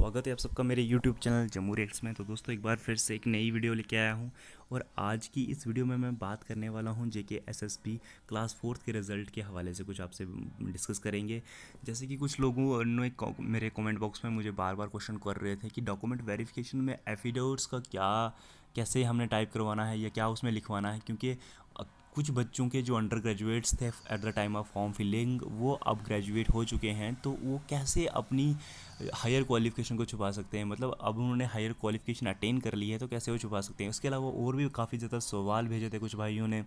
स्वागत है आप सबका मेरे YouTube चैनल जम्मू रेक्स में तो दोस्तों एक बार फिर से एक नई वीडियो लेके आया हूँ और आज की इस वीडियो में मैं बात करने वाला हूँ JK SSP S S P class fourth के रिज़ल्ट के हवाले से कुछ आपसे डिस्कस करेंगे जैसे कि कुछ लोगों ने मेरे कमेंट बॉक्स में मुझे बार बार क्वेश्चन कर रहे थे कि डॉक्यूमेंट वेरीफिकेशन में एफिडेविट्स का क्या कैसे हमने टाइप करवाना है या क्या उसमें लिखवाना है क्योंकि कुछ बच्चों के जो अंडर ग्रेजुएट्स थे at the time of form filling वो अब ग्रेजुएट हो चुके हैं तो वो कैसे अपनी हायर क्वालिफिकेशन को छुपा सकते हैं मतलब अब उन्होंने हायर क्वालिफिकेशन अटेन कर ली है तो कैसे वो छुपा सकते हैं उसके अलावा और भी काफ़ी ज़्यादा सवाल भेजे थे कुछ भाइयों ने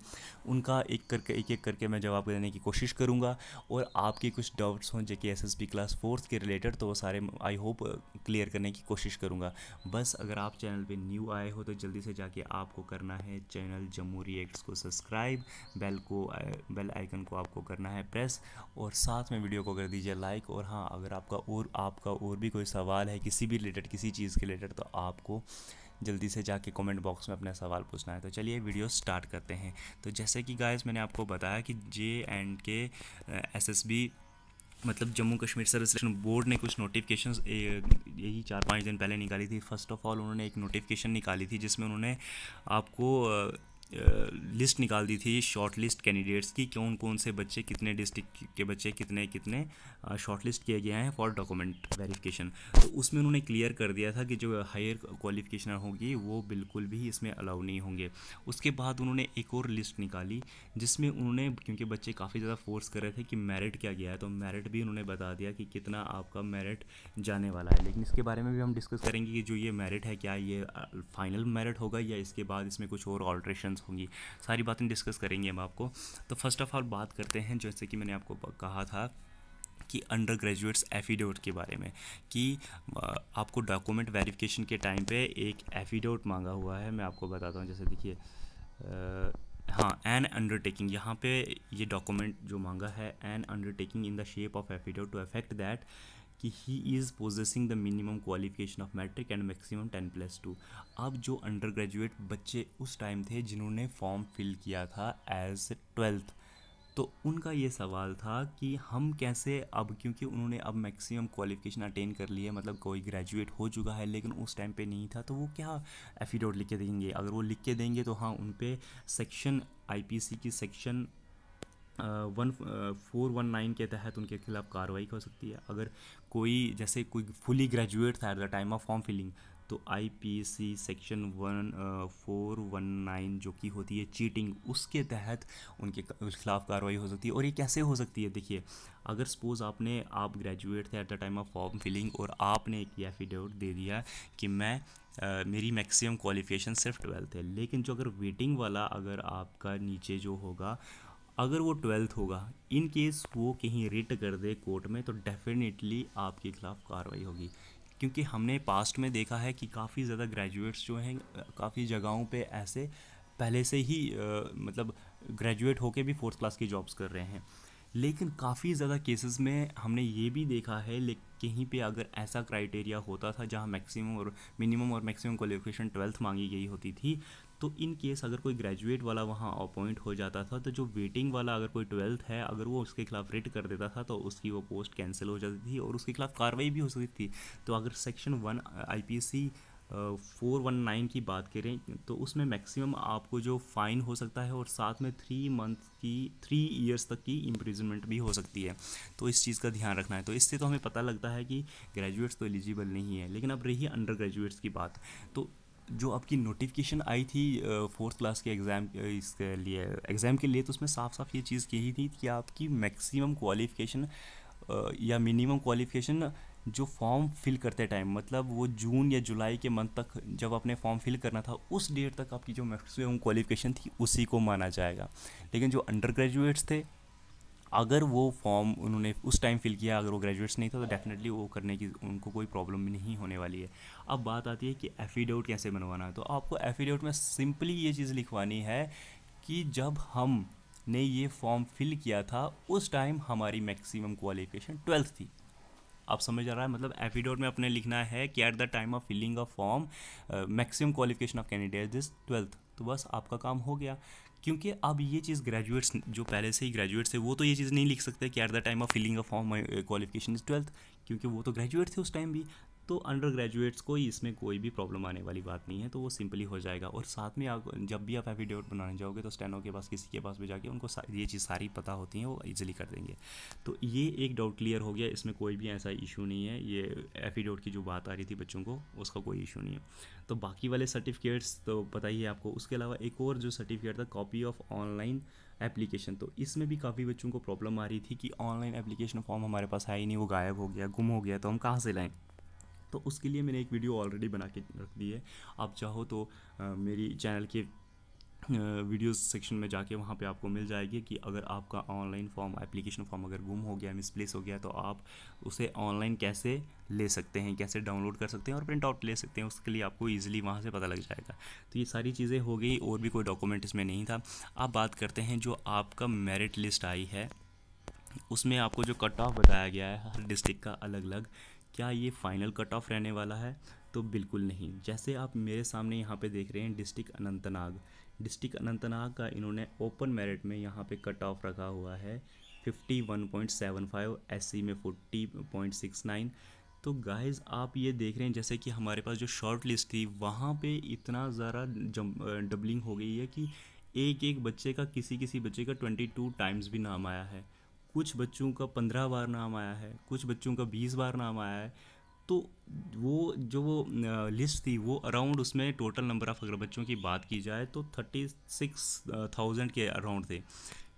उनका एक करके एक एक करके मैं जवाब देने की कोशिश करूँगा और आपके कुछ डाउट्स हों J K S class fourth के रिलेटेड तो वो सारे आई होप क्लियर करने की कोशिश करूँगा बस अगर आप चैनल पर न्यू आए हो तो जल्दी से जाके आपको करना है चैनल जम्मू रिएक्ट्स को सब्सक्राइब बेल को बेल आइकन को आपको करना है प्रेस और साथ में वीडियो को कर दीजिए लाइक और हाँ अगर आपका और आपका और भी कोई सवाल है किसी भी रिलेटेड किसी चीज़ के रिलेटेड तो आपको जल्दी से जाके कमेंट बॉक्स में अपना सवाल पूछना है तो चलिए वीडियो स्टार्ट करते हैं तो जैसे कि गाइस मैंने आपको बताया कि जे एंड के बी मतलब Jammu Kashmir service selection board ने कुछ नोटिफिकेशन यही चार पाँच दिन पहले निकाली थी फर्स्ट ऑफ ऑल उन्होंने एक नोटिफिकेशन निकाली थी जिसमें उन्होंने आपको लिस्ट निकाल दी थी शॉर्ट लिस्ट कैंडिडेट्स की कौन कौन से बच्चे कितने डिस्ट्रिक्ट के बच्चे कितने कितने शॉर्ट लिस्ट किए गए हैं फॉर डॉक्यूमेंट वेरिफिकेशन तो उसमें उन्होंने क्लियर कर दिया था कि जो हायर क्वालिफिकेशन होगी वो बिल्कुल भी इसमें अलाउ नहीं होंगे उसके बाद उन्होंने एक और लिस्ट निकाली जिसमें उन्होंने क्योंकि बच्चे काफ़ी ज़्यादा फोर्स कर रहे थे कि मेरिट क्या गया है तो मेरिट भी उन्होंने बता दिया कि कितना आपका मेरिट जाने वाला है लेकिन इसके बारे में भी हम डिस्कस करेंगे कि जो ये मेरिट है क्या ये फाइनल मेरिट होगा या इसके बाद इसमें कुछ और ऑल्ट्रेशन होंगी सारी बातें डिस्कस करेंगे हम आपको तो फर्स्ट ऑफ ऑल बात करते हैं जैसे कि मैंने आपको कहा था कि अंडर ग्रेजुएट्स एफिडेविट के बारे में कि आपको डॉक्यूमेंट वेरिफिकेशन के टाइम पे एक एफिडेविट मांगा हुआ है मैं आपको बताता हूँ जैसे देखिए हाँ एन अंडरटेकिंग यहाँ पे ये डॉक्यूमेंट जो मांगा है an undertaking in the shape of affidavit to affect that कि he is possessing the minimum qualification of matric and maximum ten plus two अब जो अंडर ग्रेजुएट बच्चे उस टाइम थे जिन्होंने फॉर्म फिल किया था एज ट्वेल्थ तो उनका ये सवाल था कि हम कैसे अब क्योंकि उन्होंने अब मैक्सिमम क्वालिफिकेशन अटेन कर ली है मतलब कोई ग्रेजुएट हो चुका है लेकिन उस टाइम पे नहीं था तो वो क्या एफिडेविट लिख के देंगे अगर वो लिख के देंगे तो हाँ उन पर सेक्शन आईपीसी की section one four one nine के तहत उनके खिलाफ़ कार्रवाई हो सकती है अगर कोई जैसे कोई फुली ग्रेजुएट था at the time of form filling तो see section one four one nine जो कि होती है चीटिंग उसके तहत उनके खिलाफ कार्रवाई हो सकती है और ये कैसे हो सकती है देखिए अगर सपोज़ आपने आप ग्रेजुएट थे at the time of form filling और आपने एक एफिडेविट दे दिया कि मैं आ, uh, मेरी मैक्सिमम क्वालिफिकेशन सिर्फ ट्वेल्थ है लेकिन जो अगर वेटिंग वाला अगर आपका नीचे जो होगा अगर वो ट्वेल्थ होगा इन केस वो कहीं रिट कर दे कोर्ट में तो डेफिनेटली आपके खिलाफ कार्रवाई होगी क्योंकि हमने पास्ट में देखा है कि काफ़ी ज़्यादा ग्रेजुएट्स जो हैं काफ़ी जगहों पे ऐसे पहले से ही आ, मतलब ग्रेजुएट होके भी फोर्थ क्लास की जॉब्स कर रहे हैं लेकिन काफ़ी ज़्यादा केसेस में हमने ये भी देखा है लेकिन कहीं पे अगर ऐसा क्राइटेरिया होता था जहाँ मैक्सिमम और मिनिमम और मैक्सिमम क्वालिफिकेशन ट्वेल्थ मांगी गई होती थी तो इन केस अगर कोई ग्रेजुएट वाला वहाँ अपॉइंट हो जाता था तो जो वेटिंग वाला अगर कोई ट्वेल्थ है अगर वो उसके खिलाफ रिट कर देता था तो उसकी वो पोस्ट कैंसिल हो जाती थी और उसके खिलाफ कार्रवाई भी हो सकती थी तो अगर section one I four one nine की बात करें तो उसमें मैक्सिमम आपको जो फ़ाइन हो सकता है और साथ में थ्री मंथ की थ्री इयर्स तक की इम्प्रिजनमेंट भी हो सकती है तो इस चीज़ का ध्यान रखना है तो इससे तो हमें पता लगता है कि ग्रेजुएट्स तो एलिजिबल नहीं है लेकिन अब रही अंडर ग्रेजुएट्स की बात तो जो आपकी नोटिफिकेशन आई थी फोर्थ क्लास के एग्ज़ाम इसके लिए एग्ज़ाम के लिए तो उसमें साफ साफ ये चीज़ कही थी कि आपकी मैक्सिमम क्वालिफ़िकेशन या मिनिमम क्वालिफ़िकेशन जो फॉर्म फिल करते टाइम मतलब वो जून या जुलाई के मंथ तक जब आपने फॉर्म फिल करना था उस डेट तक आपकी जो मैक्सिमम क्वालिफ़िकेशन थी उसी को माना जाएगा लेकिन जो अंडर ग्रेजुएट्स थे अगर वो फॉर्म उन्होंने उस टाइम फिल किया अगर वो ग्रेजुएट्स नहीं था तो डेफिनेटली वो करने की उनको कोई प्रॉब्लम नहीं होने वाली है अब बात आती है कि एफिडेविट कैसे बनवाना है तो आपको एफिडेविट में सिंपली ये चीज़ लिखवानी है कि जब हम ने ये फॉर्म फिल किया था उस टाइम हमारी मैक्सिमम क्वालिफिकेशन ट्वेल्थ थी आप समझ आ रहा है मतलब एफिडेविट में अपने लिखना है कि at the time of filling a form maximum qualification of candidate this twelfth तो बस आपका काम हो गया क्योंकि अब ये चीज़ ग्रेजुएट्स जो पहले से ही ग्रेजुएट्स है वो तो ये चीज़ नहीं लिख सकते कि at the time of filling of form qualification is twelfth क्योंकि वो तो ग्रेजुएट थे उस टाइम भी तो अंडर ग्रेजुएट्स को ही इसमें कोई भी प्रॉब्लम आने वाली बात नहीं है तो वो सिंपली हो जाएगा और साथ में आप जब भी आप एफिडेविट बनाने जाओगे तो स्टेनो के पास किसी के पास भी जाके उनको ये चीज़ सारी पता होती हैं वो ईजिली कर देंगे तो ये एक डाउट क्लियर हो गया इसमें कोई भी ऐसा इशू नहीं है ये एफिडेविट की जो बात आ रही थी बच्चों को उसका कोई इशू नहीं है तो बाकी वाले सर्टिफिकेट्स तो पता ही है आपको उसके अलावा एक और जो सर्टिफिकेट था कॉपी ऑफ ऑनलाइन एप्लीकेशन तो इसमें भी काफ़ी बच्चों को प्रॉब्लम आ रही थी कि ऑनलाइन एप्लीकेशन फॉर्म हमारे पास है ही नहीं वो गायब हो गया गुम हो गया तो हम कहाँ से लाएँ तो उसके लिए मैंने एक वीडियो ऑलरेडी बना के रख दी है आप चाहो तो आ, मेरी चैनल के वीडियोस सेक्शन में जाके वहाँ पे आपको मिल जाएगी कि अगर आपका ऑनलाइन फॉर्म एप्लीकेशन फॉर्म अगर गुम हो गया मिसप्लेस हो गया तो आप उसे ऑनलाइन कैसे ले सकते हैं कैसे डाउनलोड कर सकते हैं और प्रिंट आउट ले सकते हैं उसके लिए आपको इजीली वहाँ से पता लग जाएगा तो ये सारी चीज़ें हो गई और भी कोई डॉक्यूमेंट इसमें नहीं था आप बात करते हैं जो आपका मेरिट लिस्ट आई है उसमें आपको जो कट ऑफ बताया गया है हर डिस्ट्रिक्ट का अलग अलग क्या ये फाइनल कट ऑफ रहने वाला है तो बिल्कुल नहीं जैसे आप मेरे सामने यहाँ पे देख रहे हैं डिस्ट्रिक्ट अनंतनाग डिस्ट्रिक्ट अनंतनाग का इन्होंने ओपन मेरिट में यहाँ पे कट ऑफ रखा हुआ है 51.75 एससी में 40.69 तो गाइस आप ये देख रहे हैं जैसे कि हमारे पास जो शॉर्ट लिस्ट थी वहाँ पे इतना ज़रा डबलिंग हो गई है कि एक एक बच्चे का किसी किसी बच्चे का ट्वेंटी टाइम्स भी नाम आया है कुछ बच्चों का पंद्रह बार नाम आया है कुछ बच्चों का बीस बार नाम आया है तो वो जो वो लिस्ट थी वो अराउंड उसमें टोटल नंबर ऑफ़ अगर बच्चों की बात की जाए तो थर्टी सिक्स थाउजेंड के अराउंड थे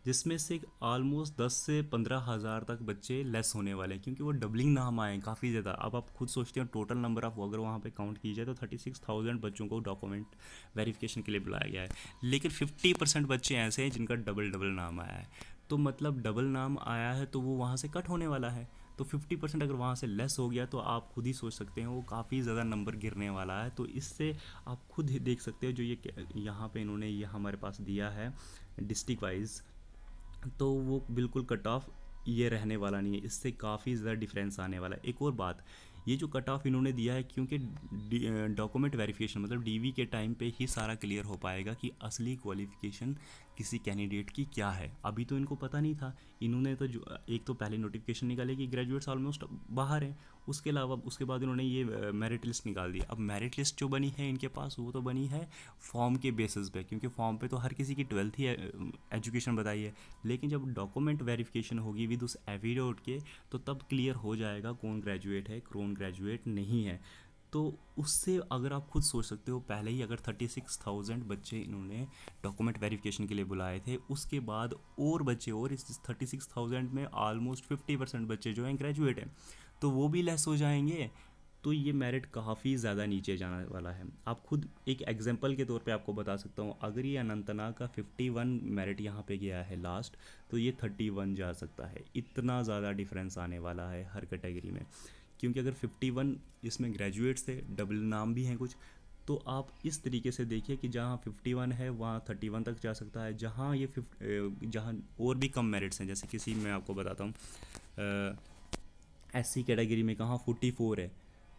जिसमें से आलमोस्ट दस से पंद्रह हज़ार तक बच्चे लेस होने वाले हैं क्योंकि वो डबलिंग नाम आए काफ़ी ज़्यादा अब आप खुद सोचते हैं टोटल नंबर ऑफ़ अगर वहाँ पे काउंट की जाए तो थर्टी सिक्स थाउजेंड बच्चों को डॉक्यूमेंट वेरिफिकेशन के लिए बुलाया गया है लेकिन फिफ्टी परसेंट बच्चे ऐसे हैं जिनका डबल डबल नाम आया है तो मतलब डबल नाम आया है तो वो वहाँ से कट होने वाला है तो 50 परसेंट अगर वहाँ से लेस हो गया तो आप खुद ही सोच सकते हैं वो काफ़ी ज़्यादा नंबर गिरने वाला है तो इससे आप खुद ही देख सकते हो जो ये यहाँ पे इन्होंने ये हमारे पास दिया है डिस्ट्रिक्ट वाइज तो वो बिल्कुल कट ऑफ ये रहने वाला नहीं है इससे काफ़ी ज़्यादा डिफरेंस आने वाला है एक और बात ये जो कट ऑफ इन्होंने दिया है क्योंकि डॉक्यूमेंट वेरिफिकेशन मतलब डीवी के टाइम पे ही सारा क्लियर हो पाएगा कि असली क्वालिफिकेशन किसी कैंडिडेट की क्या है अभी तो इनको पता नहीं था इन्होंने तो जो एक तो पहले नोटिफिकेशन निकाले कि ग्रेजुएट्स ऑलमोस्ट बाहर हैं उसके अलावा उसके बाद इन्होंने ये मेरिट लिस्ट निकाल दी अब मेरिट लिस्ट जो बनी है इनके पास वो तो बनी है फॉर्म के बेसिस पे क्योंकि फॉर्म पे तो हर किसी की ट्वेल्थ ही एजुकेशन बताई है लेकिन जब डॉक्यूमेंट वेरिफिकेशन होगी विद उस एविडोट के तो तब क्लियर हो जाएगा कौन ग्रेजुएट है कौन ग्रेजुएट नहीं है तो उससे अगर आप खुद सोच सकते हो पहले ही अगर थर्टी सिक्स थाउजेंड बच्चे इन्होंने डॉक्यूमेंट वेरिफिकेशन के लिए बुलाए थे उसके बाद और बच्चे और इस थर्टी सिक्स थाउजेंड में ऑलमोस्ट फिफ्टी परसेंट बच्चे जो हैं ग्रेजुएट हैं तो वो भी लेस हो जाएंगे तो ये मेरिट काफ़ी ज़्यादा नीचे जाने वाला है आप खुद एक एग्जांपल के तौर पे आपको बता सकता हूँ अगर ये अनंतनाग का 51 मेरिट यहाँ पे गया है लास्ट तो ये 31 जा सकता है इतना ज़्यादा डिफरेंस आने वाला है हर कैटेगरी में क्योंकि अगर 51 इसमें ग्रेजुएट्स थे डबल नाम भी हैं कुछ तो आप इस तरीके से देखिए कि जहाँ फिफ्टी है वहाँ थर्टी तक जा सकता है जहाँ ये फिफ्ट जहाँ और भी कम मेरिट्स हैं जैसे किसी मैं आपको बताता हूँ एस सी कैटेगरी में कहाँ फोर्टी फोर है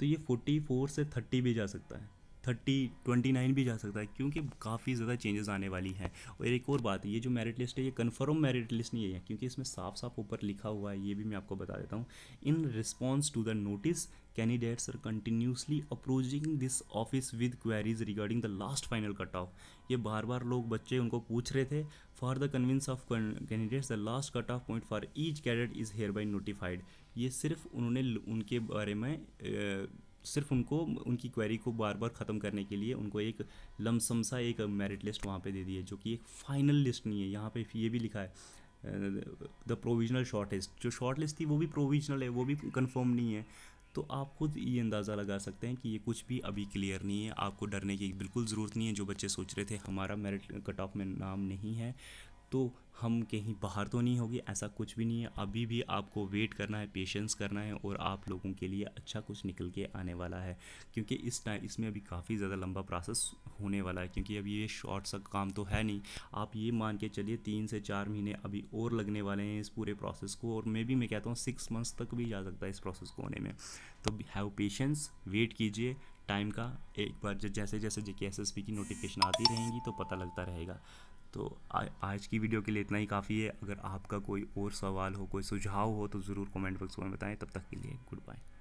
तो ये फोर्टी फोर से थर्टी भी जा सकता है थर्टी ट्वेंटी नाइन भी जा सकता है क्योंकि काफ़ी ज़्यादा चेंजेस आने वाली हैं और एक और बात ये जो मेरिट लिस्ट है ये कन्फर्म मेरिट लिस्ट नहीं है क्योंकि इसमें साफ साफ ऊपर लिखा हुआ है ये भी मैं आपको बता देता हूँ in response to the notice candidates are continuously approaching this office with queries regarding the last final cut off ये बार बार लोग बच्चे उनको पूछ रहे थे for the convince of candidates the last cut off point for each cadet is hereby notified ये सिर्फ उन्होंने उनके बारे में सिर्फ उनको उनकी क्वेरी को बार बार ख़त्म करने के लिए उनको एक लमसम सा एक मेरिट लिस्ट वहाँ पे दे दी है जो कि एक फाइनल लिस्ट नहीं है यहाँ पे ये भी लिखा है द प्रोविजनल शॉर्ट लिस्ट जो शॉर्ट लिस्ट थी वो भी प्रोविजनल है वो भी कंफर्म नहीं है तो आप खुद ये अंदाज़ा लगा सकते हैं कि ये कुछ भी अभी क्लियर नहीं है आपको डरने की बिल्कुल ज़रूरत नहीं है जो बच्चे सोच रहे थे हमारा मेरिट कट ऑफ में नाम नहीं है तो हम कहीं बाहर तो नहीं होगी ऐसा कुछ भी नहीं है अभी भी आपको वेट करना है पेशेंस करना है और आप लोगों के लिए अच्छा कुछ निकल के आने वाला है क्योंकि इस टाइम इसमें अभी काफ़ी ज़्यादा लंबा प्रोसेस होने वाला है क्योंकि अभी ये शॉर्ट सा काम तो है नहीं आप ये मान के चलिए तीन से चार महीने अभी और लगने वाले हैं इस पूरे प्रोसेस को और मे भी मैं कहता हूँ सिक्स मंथ्स तक भी जा सकता है इस प्रोसेस को होने में तो हैव पेशेंस वेट कीजिए टाइम का एक बार जैसे जैसे जे एस एस पी की नोटिफिकेशन आती रहेंगी तो पता लगता रहेगा तो आ, आज की वीडियो के लिए इतना ही काफ़ी है अगर आपका कोई और सवाल हो कोई सुझाव हो तो ज़रूर कमेंट बॉक्स में बताएं तब तक के लिए गुड बाय